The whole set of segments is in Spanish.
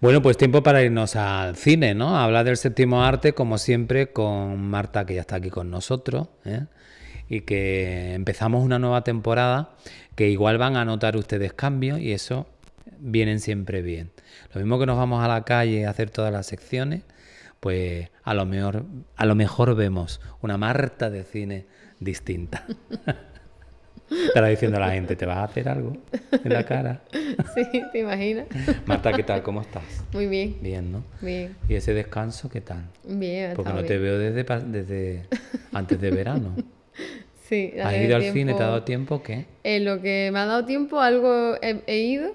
Bueno, pues tiempo para irnos al cine, ¿no? hablar del séptimo arte, como siempre, con Marta, que ya está aquí con nosotros, ¿eh? y que empezamos una nueva temporada, que igual van a notar ustedes cambios y eso vienen siempre bien. Lo mismo que nos vamos a la calle a hacer todas las secciones, pues a lo mejor, a lo mejor vemos una Marta de cine distinta. Estará diciendo a la gente, ¿te vas a hacer algo en la cara? Sí, te imaginas. Marta, ¿qué tal? ¿Cómo estás? Muy bien. Bien, ¿no? Bien. ¿Y ese descanso qué tal? Bien. Porque no te veo desde, desde antes de verano. Sí. ¿Has ido al cine? ¿Te ha dado tiempo qué? En lo que me ha dado tiempo algo he, ido,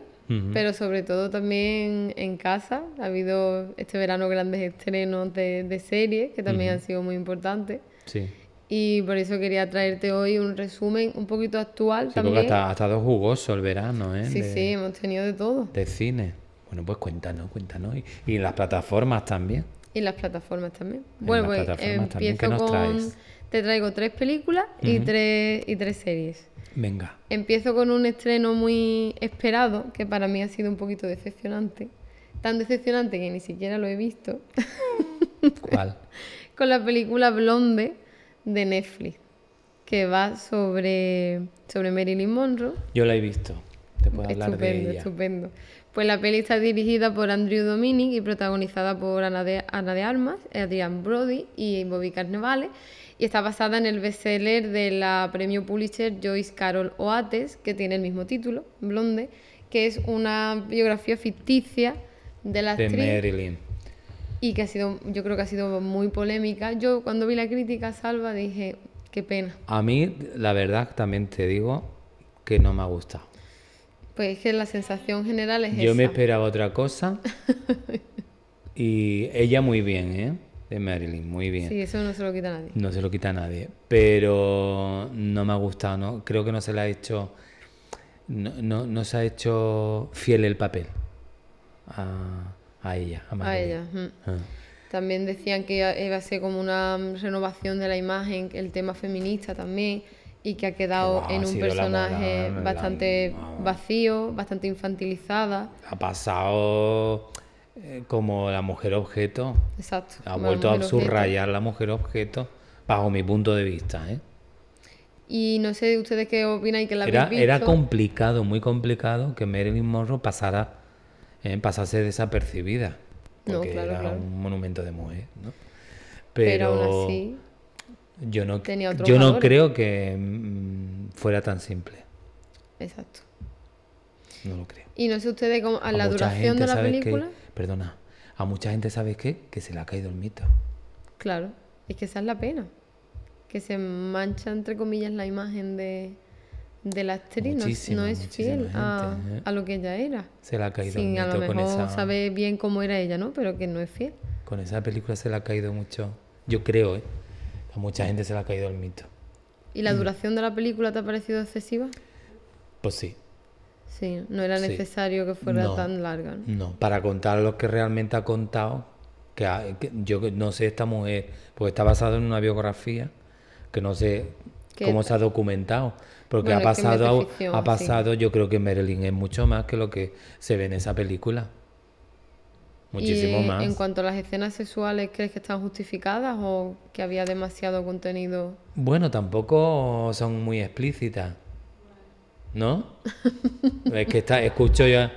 pero sobre todo también en casa. Ha habido este verano grandes estrenos de, series que también han sido muy importantes. Sí y por eso quería traerte hoy un resumen un poquito actual sí, también. Porque ha estado jugoso el verano, ¿eh? Sí, sí, hemos tenido de todo. De cine. Bueno, pues cuéntanos, cuéntanos. Y, y las plataformas también. Y las plataformas también. bueno, pues empiezo con... Te traigo tres películas y, tres, y tres series. Venga. Empiezo con un estreno muy esperado, que para mí ha sido un poquito decepcionante. Tan decepcionante que ni siquiera lo he visto. ¿Cuál? con la película Blonde, de Netflix que va sobre, sobre Marilyn Monroe. Yo la he visto. estupendo, Estupendo. Pues la peli está dirigida por Andrew Dominic y protagonizada por Ana de, Ana de Armas, Adrian Brody y Bobby Carnevale. Y está basada en el bestseller de la premio Pulitzer Joyce Carol Oates, que tiene el mismo título, Blonde, que es una biografía ficticia de la actriz. Marilyn y que ha sido, yo creo que ha sido muy polémica. Yo cuando vi la crítica salva dije, qué pena. A mí, la verdad, también te digo que no me ha gustado. Pues que la sensación general es yo me esperaba otra cosa y ella muy bien, ¿eh? De Marilyn, muy bien. Sí, eso no se lo quita a nadie. No se lo quita nadie, pero no me ha gustado, ¿no? Creo que no se le ha hecho, no, no, se ha hecho fiel el papel a ella, a, ah. También decían que iba a ser como una renovación de la imagen, el tema feminista también, y que ha quedado en un personaje bastante ah. vacío, bastante infantilizada. Ha pasado eh, como la mujer objeto. Exacto. Ha vuelto a subrayar la mujer objeto, bajo mi punto de vista, ¿eh? Y no sé ustedes qué opinan y que la era, Era complicado, muy complicado que Marilyn Monroe pasara pasarse eh, pasase desapercibida, porque era un monumento de mujer, ¿no? Pero, aún así, yo no, yo no creo que mm, fuera tan simple. Exacto. No lo creo. Y no sé ustedes cómo, a, la duración de la película. perdona, a mucha gente, ¿sabes qué? Que se le ha caído el mito. Claro, es que esa es la pena. Que se mancha, entre comillas, la imagen de, de la actriz no, es fiel ¿eh? a, lo que ella era. Se la ha caído mucho lo sabe bien cómo era ella, ¿no? Pero que no es fiel. Con esa película se le ha caído mucho, yo creo, ¿eh? A mucha gente se le ha caído el mito. ¿Y la mm. duración de la película te ha parecido excesiva? Pues sí. Sí, no era necesario que fuera tan larga. ¿no? ¿no? para contar lo que realmente ha contado, que, que yo no sé esta mujer, porque está basada en una biografía, que no sé cómo se ha documentado. Porque ha pasado, ha pasado yo creo que Merlin es mucho más que lo que se ve en esa película. Muchísimo y, más. En cuanto a las escenas sexuales, ¿crees que están justificadas o que había demasiado contenido? Bueno, tampoco son muy explícitas. ¿No? es que está, escucho ya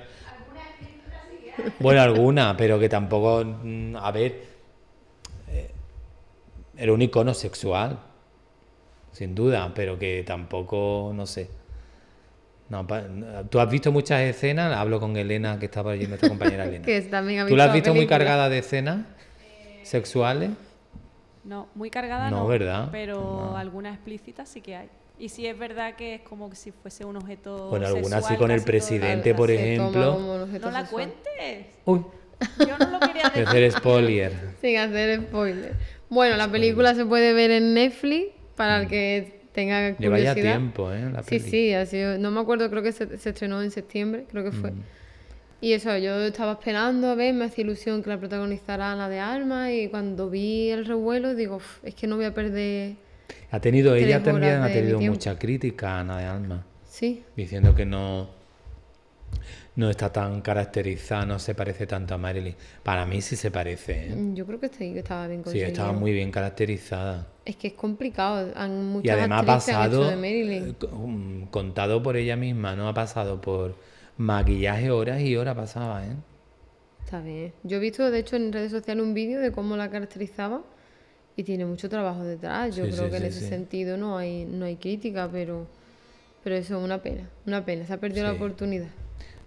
Bueno, alguna, pero que tampoco. Mm, a ver. Era eh, un icono sexual sin duda, pero que tampoco, no sé. No, tú has visto muchas escenas, hablo con Elena, que estaba allí, nuestra compañera Elena. que también visto ¿Tú la has visto muy cargada de escenas sexuales? No, muy cargada no, ¿verdad? pero algunas explícitas sí que hay. Y sí es verdad que es como si fuese un objeto Bueno, algunas sí con el presidente, por ejemplo. No la cuentes. Uy. Yo no lo quería decir. Sin hacer spoiler. Sin hacer spoiler. Bueno, la película se puede ver en Netflix para el mm. que tenga curiosidad. Lleva tiempo, ¿eh? sí, sí, ha no me acuerdo, creo que se, estrenó en septiembre, creo que fue. Mm. Y eso, yo estaba esperando a ver, me hacía ilusión que la protagonizara Ana de Alma. y cuando vi el revuelo digo, es que no voy a perder. Ha tenido ella también ha tenido mucha crítica Ana de Alma. Sí. Diciendo que no no está tan caracterizada, no se parece tanto a Marilyn. Para mí sí se parece. ¿eh? Mm, yo creo que estaba bien Sí, estaba muy bien caracterizada. Es que es complicado. Han, y además ha pasado, eh, mm, contado por ella misma, ¿no? Ha pasado por maquillaje horas y horas pasaba, ¿eh? Está bien. Yo he visto, de hecho, en redes sociales un vídeo de cómo la caracterizaba y tiene mucho trabajo detrás. Yo creo que en ese sentido no hay, no hay crítica, pero, pero eso es una pena. Una pena, se ha perdido la oportunidad.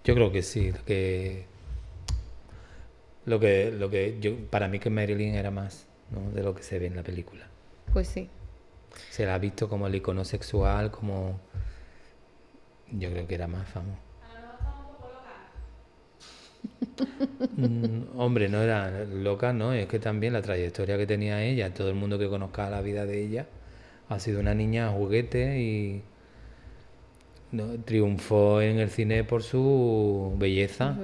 Yo creo que sí, que lo que, lo que yo, para mí que Marilyn era más ¿no? de lo que se ve en la película. Pues sí. Se la ha visto como el icono sexual, como yo creo que era más famoso. loca? Mm, hombre, no era loca, no, es que también la trayectoria que tenía ella, todo el mundo que conozca la vida de ella, ha sido una niña juguete y no, triunfó en el cine por su belleza.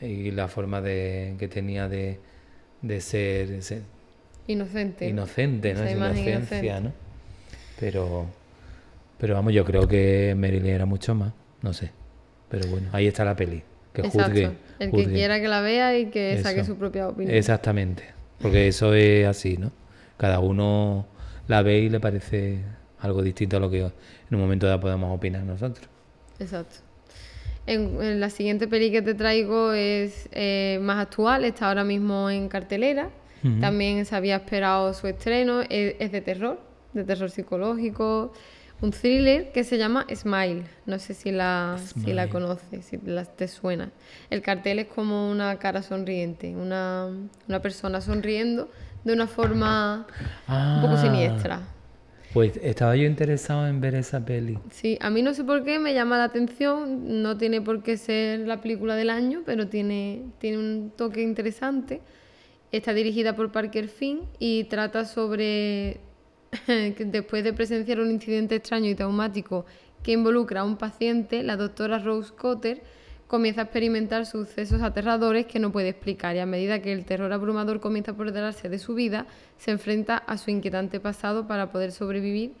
Y la forma de, que tenía de, ser, Inocente. Inocente, ¿no? inocencia, ¿no? Pero, pero vamos, yo creo que Marilyn era mucho más, no sé. Pero bueno, ahí está la peli. Que El que quiera que la vea y que saque su propia opinión. Exactamente. Porque eso es así, ¿no? Cada uno la ve y le parece algo distinto a lo que en un momento dado podemos opinar nosotros. Exacto. En, la siguiente peli que te traigo es eh, más actual, está ahora mismo en cartelera. También se había esperado su estreno, e, es, de terror, de terror psicológico un thriller que se llama Smile. No sé si la, si la conoces, si te suena. El cartel es como una cara sonriente, una, una persona sonriendo de una forma un poco ah. siniestra. Pues estaba yo interesado en ver esa peli. Sí, a mí no sé por qué me llama la atención, no tiene por qué ser la película del año, pero tiene, tiene un toque interesante. Está dirigida por Parker Finn y trata sobre que después de presenciar un incidente extraño y traumático que involucra a un paciente, la doctora Rose Cotter comienza a experimentar sucesos aterradores que no puede explicar y a medida que el terror abrumador comienza a apoderarse de su vida, se enfrenta a su inquietante pasado para poder sobrevivir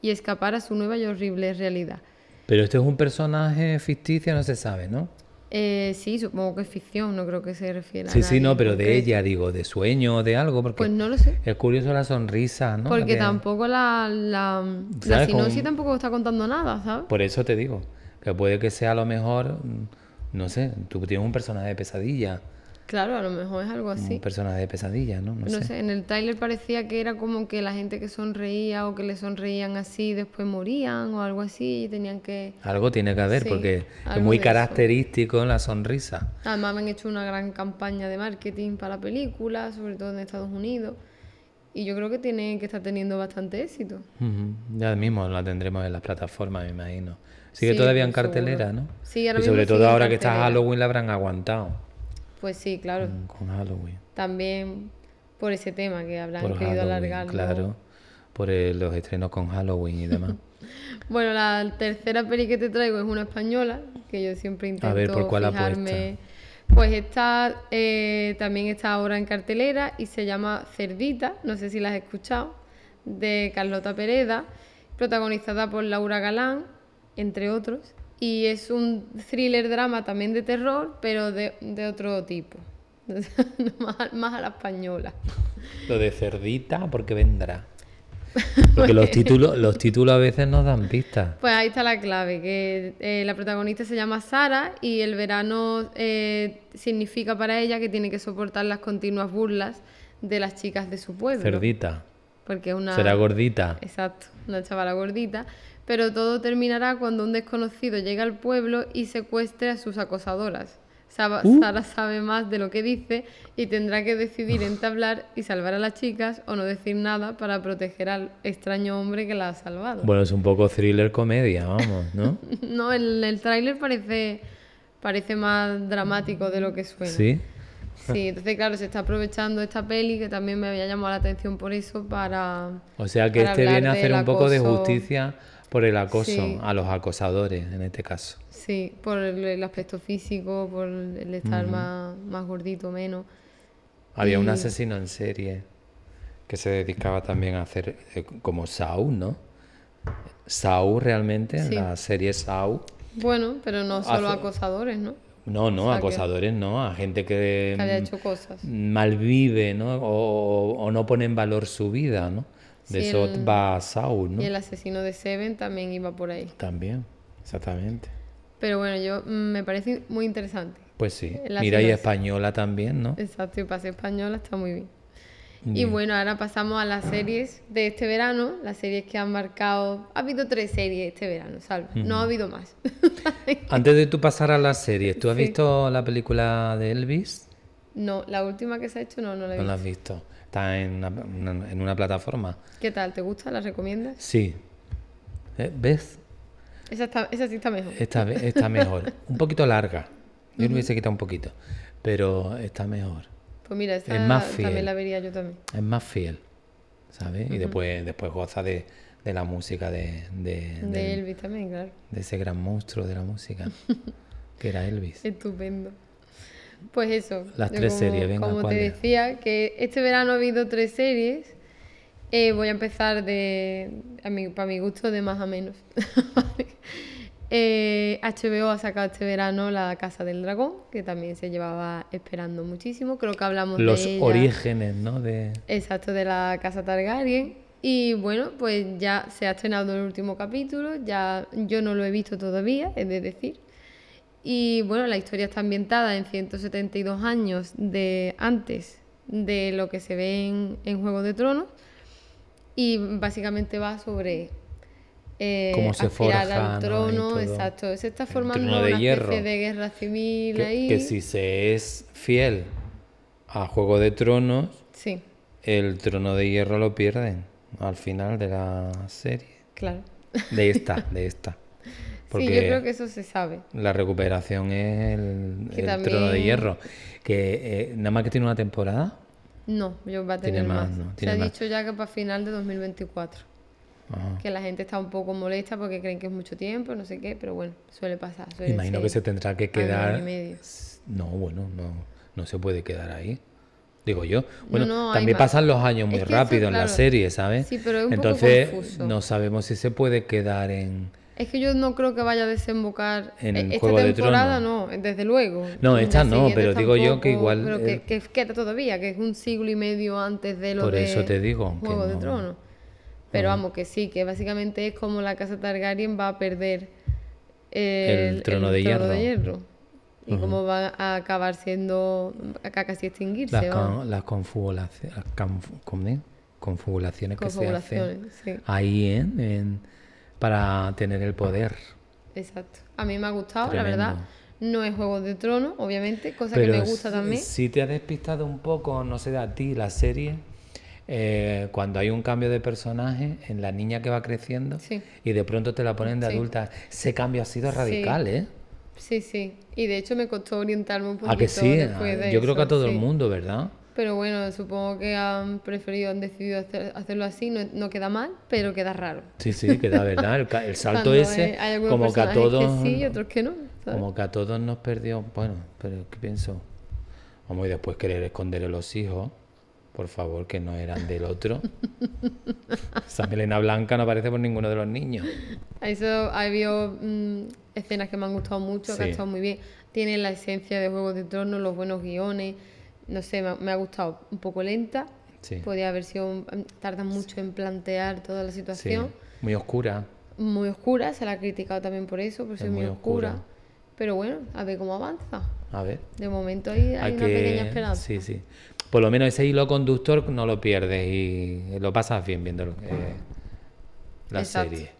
y escapar a su nueva y horrible realidad. Pero este es un personaje ficticio, no se sabe, ¿no? Eh, sí, supongo que es ficción, no creo que se refiera. Sí, a sí, no, pero de ella, digo, de sueño, o de algo, porque. Pues no lo sé. Es curioso la sonrisa, ¿no? Porque tampoco la. La, tampoco está contando nada, ¿sabes? Por eso te digo, que puede que sea a lo mejor mm, no sé, tú tienes un personaje de pesadilla. Claro, a lo mejor es algo así. Un personaje de pesadilla, ¿no? No, sé. en el trailer parecía que era como que la gente que sonreía o que le sonreían así después morían o algo así y tenían que... Algo tiene que haber porque es muy característico la sonrisa. Además me han hecho una gran campaña de marketing para la película, sobre todo en Estados Unidos. Y yo creo que tiene que estar teniendo bastante éxito. Ya mismo la tendremos en las plataformas, me imagino. Sigue todavía en cartelera, ¿no? Sí, Y sobre todo ahora que está Halloween la habrán aguantado. Pues sí, claro. Mm, con, Halloween. También por ese tema que habrán querido alargarlo. Claro, por los estrenos con Halloween y demás. bueno, la tercera peli que te traigo es una española, que yo siempre intento A ver, ¿por cuál fijarme. Pues está, eh, también está ahora en cartelera y se llama Cerdita, no sé si la has escuchado, de Carlota Pereda, protagonizada por Laura Galán entre otros. Y es un thriller drama también de terror, pero de, otro tipo. más, a la española. Lo de cerdita, porque vendrá. Porque los pues- títulos, los títulos a veces nos dan pistas. Pues ahí está la clave, que eh, la protagonista se llama Sara y el verano eh, significa para ella que tiene que soportar las continuas burlas de las chicas de su pueblo. Cerdita. Porque una... Será gordita. Exacto, una chavala gordita pero todo terminará cuando un desconocido llega al pueblo y secuestre a sus acosadoras. Uh. Sara sabe más de lo que dice y tendrá que decidir entablar y salvar a las chicas o no decir nada para proteger al extraño hombre que la ha salvado. Bueno, es un poco thriller comedia, vamos, ¿no? no, el, el tráiler parece, parece más dramático de lo que suena. Sí. Sí, entonces claro, se está aprovechando esta peli que también me había llamado la atención por eso para... O sea que este viene a hacer un poco de justicia por el acoso, a los acosadores en este caso. Sí, por el, aspecto físico, por el estar más, más gordito, menos. Había un asesino en serie que se dedicaba también a hacer eh, como Saúl, ¿no? Saúl realmente, la serie Saúl. Bueno, pero no solo acosadores, ¿no? No, no, acosadores no, a gente que, mm, malvive, ¿no? O, o, no pone en valor su vida, ¿no? de ¿no? Y el asesino de Seven también iba por ahí. También, exactamente. Pero bueno, yo mm, me parece muy interesante. Pues sí. Mira, y española también, ¿no? Exacto, y para española está muy bien. Y bueno, ahora pasamos a las series de este verano, las series que han marcado. Ha habido tres series este verano, salvo. No ha habido más. Antes de tú pasar a las series, ¿tú has visto la película de Elvis? No, la última que se ha hecho no, no la he visto. No la has visto está en una, en una plataforma. ¿Qué tal? ¿Te gusta? ¿La recomiendas? Sí. Eh, ¿Ves? Esa, esa, sí está mejor. Está, está mejor. un poquito larga. Yo le lo hubiese quitado un poquito, pero está mejor. Pues mira, esta es más fiel. también la vería yo también. Es más fiel, ¿sabes? Y después, después goza de, de la música de, de, de, de Elvis también, claro. De ese gran monstruo de la música, que era Elvis. Estupendo. Pues eso. Las tres series, venga. Como te decía, que este verano ha habido tres series. Eh, voy a empezar de, para mi gusto, de más a menos. eh, HBO ha sacado este verano La Casa del Dragón, que también se llevaba esperando muchísimo. Creo que hablamos de. Los orígenes, ¿no? De... Exacto, de la Casa Targaryen. Y bueno, pues ya se ha estrenado el último capítulo, ya yo no lo he visto todavía, es de decir. Y bueno, la historia está ambientada en 172 años de antes de lo que se ve en, Juego de Tronos. Y básicamente va sobre eh, Cómo se forja, trono, exacto. Se está formando una de de guerra civil que, ahí. Que si se es fiel a Juego de Tronos, sí. el trono de hierro lo pierden al final de la serie. Claro. De esta, de esta sí, yo creo que eso se sabe. La recuperación es el, trono de hierro. Que eh, nada más que tiene una temporada. No, yo va a tener más. Se ha dicho ya que para final de 2024. Ah. Que la gente está un poco molesta porque creen que es mucho tiempo, no sé qué, pero bueno, suele pasar. Imagino que se tendrá que quedar. No, bueno, no, no se puede quedar ahí. Digo yo. Bueno, también pasan los años muy rápido en la serie, ¿sabes? Sí, pero es un Entonces, poco confuso. no sabemos si se puede quedar en es que yo no creo que vaya a desembocar en eh, esta Juego temporada, no, desde luego. No, esta no, pero digo yo que igual. Pero que, queda todavía, que es un siglo y medio antes de lo Por de eso te digo. Juego de Tronos. Pero vamos, que sí, que básicamente es como la casa Targaryen va a perder el, trono, de, hierro. y como cómo va a acabar siendo acá casi extinguirse. Las, con, las, que se hacen ahí en, para tener el poder. Exacto. A mí me ha gustado, la verdad. No es Juego de Tronos, obviamente, cosa que me gusta también. Si te has despistado un poco, no sé, a ti, la serie, eh, cuando hay un cambio de personaje en la niña que va creciendo y de pronto te la ponen de adulta, ese cambio ha sido radical, sí. ¿eh? Sí, sí. Y de hecho me costó orientarme un poquito. ¿A que sí? Ah, yo creo que a todo el mundo, ¿verdad? pero bueno, supongo que han preferido, han decidido hacerlo así, no, queda mal, pero mm. queda raro. Sí, sí, queda verdad, el, salto ese, como que a todos... otros que no. Como que a todos nos perdió, bueno, pero ¿qué pienso? Vamos, y después querer esconder los hijos, por favor, que no eran del otro. Esa blanca no aparece por ninguno de los niños. Eso, ha habido mm, escenas que me han gustado mucho, que han estado muy bien. Tienen la esencia de Juegos de Tronos, los buenos guiones no sé, me ha, gustado un poco lenta. Podía haber sido, em, tarda mucho en plantear toda la situación. Muy oscura. Muy oscura, se la ha criticado también por eso, por ser muy, oscura. Pero bueno, a ver cómo avanza. A ver. De momento hay, hay una pequeña esperanza. Sí, sí. Por lo menos ese hilo conductor no lo pierdes y lo pasas bien viendo eh, la serie.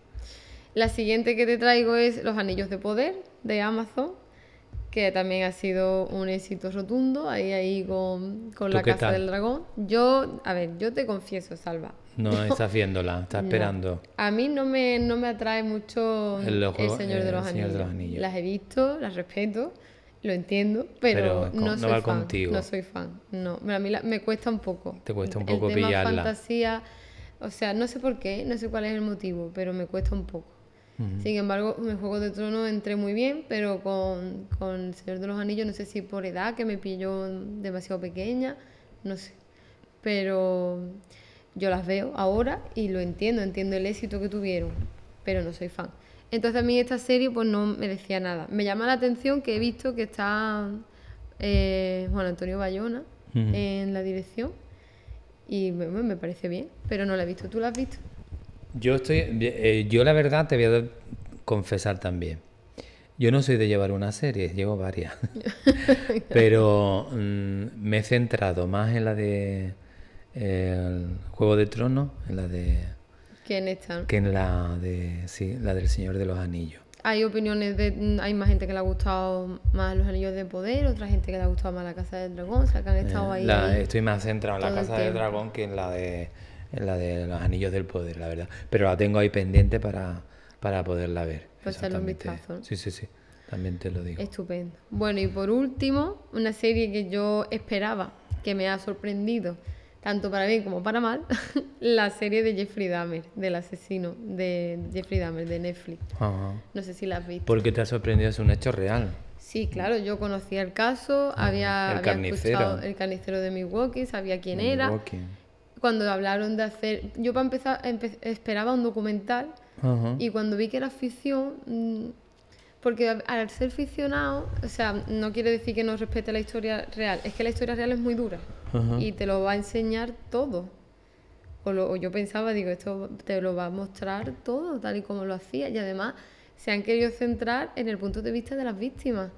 La siguiente que te traigo es Los Anillos de Poder de Amazon que también ha sido un éxito rotundo, ahí ahí con, la Casa del Dragón. Yo, a ver, yo te confieso, Salva. No, está estás está esperando. A mí no me, no me atrae mucho el, Señor, de los Anillos. Las he visto, las respeto, lo entiendo, pero, no, soy fan, No soy fan, no. A mí me cuesta un poco. Te cuesta un poco el tema fantasía, o sea, no sé por qué, no sé cuál es el motivo, pero me cuesta un poco. Sin embargo, en Juego de Trono entré muy bien, pero con, con, El Señor de los Anillos, no sé si por edad, que me pilló demasiado pequeña, no sé. Pero yo las veo ahora y lo entiendo, entiendo el éxito que tuvieron, pero no soy fan. Entonces a mí esta serie pues no me decía nada. Me llama la atención que he visto que está eh, Juan Antonio Bayona en la dirección y bueno me parece bien, pero no la he visto. ¿Tú la has visto? Yo estoy, eh, yo la verdad te voy a confesar también. Yo no soy de llevar una serie, llevo varias. Pero mm, me he centrado más en la de el Juego de Tronos, en la de. ¿Quién está? Que en la de. Sí, la del Señor de los Anillos. Hay opiniones de. Mm, hay más gente que le ha gustado más los Anillos de Poder, otra gente que le ha gustado más la Casa del Dragón, o sea, que han estado eh, ahí. estoy más centrado en la Casa del Dragón que en la de en la de los anillos del poder, la verdad. Pero la tengo ahí pendiente para, para poderla ver. Pues echarle un Sí, sí, sí. También te lo digo. Estupendo. Bueno, y por último, una serie que yo esperaba, que me ha sorprendido, tanto para bien como para mal, la serie de Jeffrey Dahmer, del asesino de Jeffrey Dahmer, de Netflix. No sé si la has visto. Porque te ha sorprendido, es un hecho real. Sí, claro, yo conocía el caso, había, el el carnicero de Milwaukee, sabía quién era cuando hablaron de hacer... Yo para empezar esperaba un documental y cuando vi que era ficción... Mm, porque al ser ficcionado, o sea, no quiere decir que no respete la historia real. Es que la historia real es muy dura y te lo va a enseñar todo. o, yo pensaba, digo, esto te lo va a mostrar todo, tal y como lo hacía. Y además se han querido centrar en el punto de vista de las víctimas.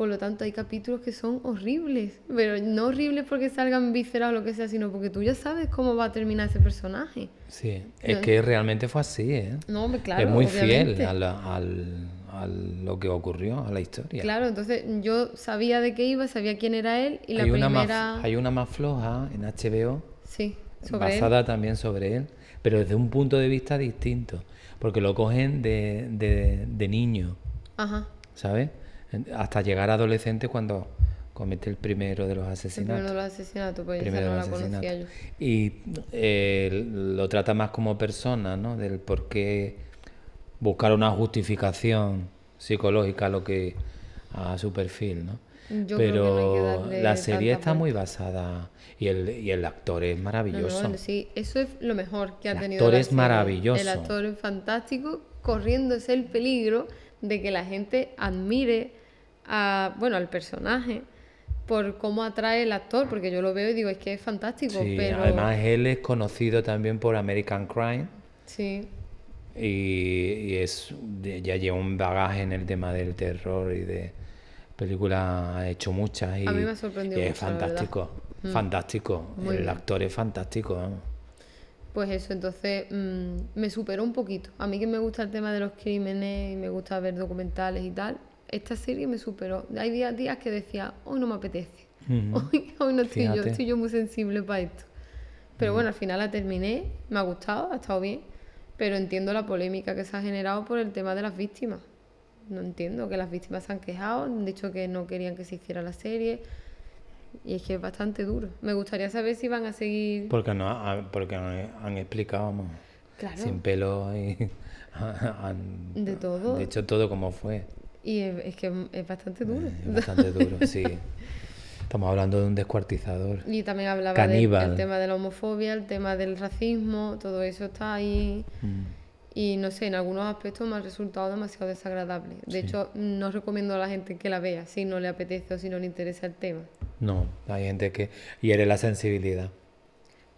Por lo tanto, hay capítulos que son horribles, pero no horribles porque salgan vísceras o lo que sea, sino porque tú ya sabes cómo va a terminar ese personaje. Sí, es que realmente fue así, ¿eh? No, claro. Es muy fiel a, lo que ocurrió, a la historia. Claro, entonces yo sabía de qué iba, sabía quién era él y la primera... más, hay una más floja en HBO. Sí, Basada también sobre él, pero desde un punto de vista distinto, porque lo cogen de, de niño. Ajá. ¿Sabes? hasta llegar adolescente cuando comete el primero de los asesinatos. primero de los asesinatos, pues no la Y eh, lo trata más como persona, ¿no? Del por qué buscar una justificación psicológica a lo que a su perfil, ¿no? Pero la serie está muy basada y el, y el actor es maravilloso. sí, eso es lo mejor que ha tenido. El actor es maravilloso. El actor es fantástico, corriéndose el peligro de que la gente admire a, bueno, al personaje por cómo atrae el actor, porque yo lo veo y digo, es que es fantástico. Sí, pero... Además, él es conocido también por American Crime. Sí. Y, es ya lleva un bagaje en el tema del terror y de películas, ha hecho muchas. Y, ha es fantástico, mm. fantástico. El actor es fantástico pues eso, entonces mm, me superó un poquito. A mí que me gusta el tema de los crímenes y me gusta ver documentales y tal, esta serie me superó. Hay días, días que decía, hoy no me apetece, hoy, no estoy yo, estoy yo muy sensible para esto. Pero bueno, al final la terminé, me ha gustado, ha estado bien, pero entiendo la polémica que se ha generado por el tema de las víctimas. No entiendo que las víctimas se han quejado, han dicho que no querían que se hiciera la serie, y es que es bastante duro. Me gustaría saber si van a seguir. Porque no, porque han explicado, Sin pelo y. Han, de todo. De hecho, todo como fue. Y es, que es bastante duro. Eh, es bastante duro, sí. Estamos hablando de un descuartizador. Y también hablaba del tema de la homofobia, el tema del racismo, todo eso está ahí. Mm. Y no sé, en algunos aspectos me ha resultado demasiado desagradable. De hecho, no recomiendo a la gente que la vea si no le apetece o si no le interesa el tema. No, hay gente que hiere la sensibilidad.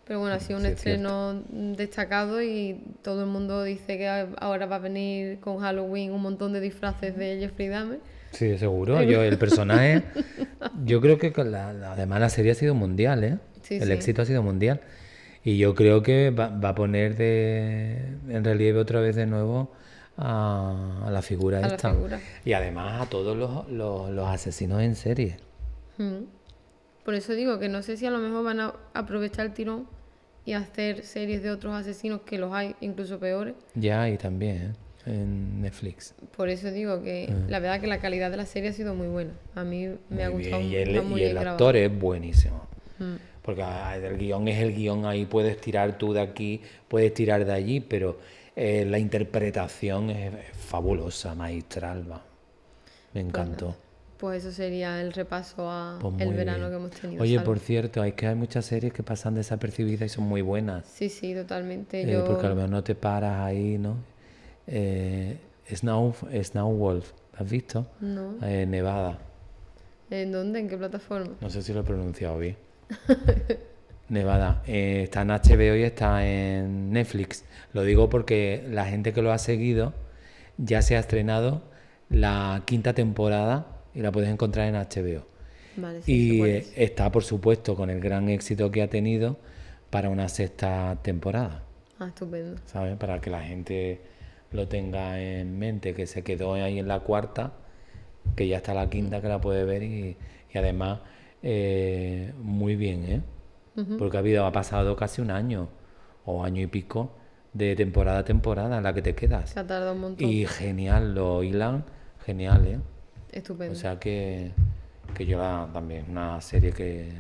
Pero bueno, ha sido un estreno destacado y todo el mundo dice que ahora va a venir con Halloween un montón de disfraces de Jeffrey Dahmer. Sí, seguro. Yo, el personaje, yo creo que además la serie ha sido mundial, ¿eh? el éxito ha sido mundial. Y yo creo que va, a poner de, en relieve otra vez de nuevo a, la figura de esta. Y además a todos los, asesinos en serie. Mm. Por eso digo que no sé si a lo mejor van a aprovechar el tirón y hacer series de otros asesinos que los hay, incluso peores. Ya hay también ¿eh? en Netflix. Por eso digo que ah. la verdad que la calidad de la serie ha sido muy buena. A mí me ha gustado Y el, actor es buenísimo. Mm. Porque ah, el guión es el guión, ahí puedes tirar tú de aquí, puedes tirar de allí, pero eh, la interpretación es, fabulosa, maestral, Me pues encantó. Pues eso sería el repaso a pues el verano que hemos tenido. Oye, por cierto, hay que hay muchas series que pasan desapercibidas y son muy buenas. Sí, sí, totalmente. Eh, porque a lo mejor no te paras ahí, ¿no? Eh, Snow, Snow Wolf, has visto? No. Eh, Nevada. ¿En dónde? ¿En qué plataforma? No sé si lo he pronunciado bien. Nevada. Eh, está en HBO y está en Netflix. Lo digo porque la gente que lo ha seguido ya se ha estrenado la quinta temporada y la puedes encontrar en HBO. Vale, sí, y está, por supuesto, con el gran éxito que ha tenido para una sexta temporada. Ah, estupendo. ¿Sabes? Para que la gente lo tenga en mente, que se quedó ahí en la cuarta, que ya está la quinta que la puede ver y, además eh, muy bien, ¿eh? Porque ha, pasado casi un año o año y pico de temporada a temporada en la que te quedas. Se ha un montón. Y genial, lo Island genial, ¿eh? Estupendo. O sea que, que yo también una serie que,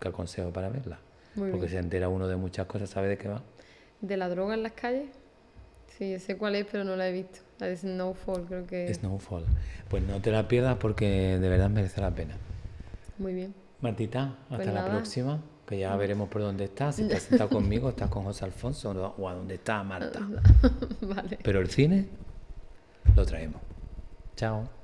aconsejo para verla. porque se entera uno de muchas cosas, sabe de qué va. ¿De la droga en las calles? Sí, sé cuál es, pero no la he visto. La de Snowfall, creo que. Snowfall. Pues no te la pierdas porque de verdad merece la pena. Muy bien. Martita, hasta pues la próxima, que ya mm. veremos por dónde estás. Si estás sentado conmigo, estás con José Alfonso o a dónde está Marta. vale. Pero el cine lo traemos. Chao.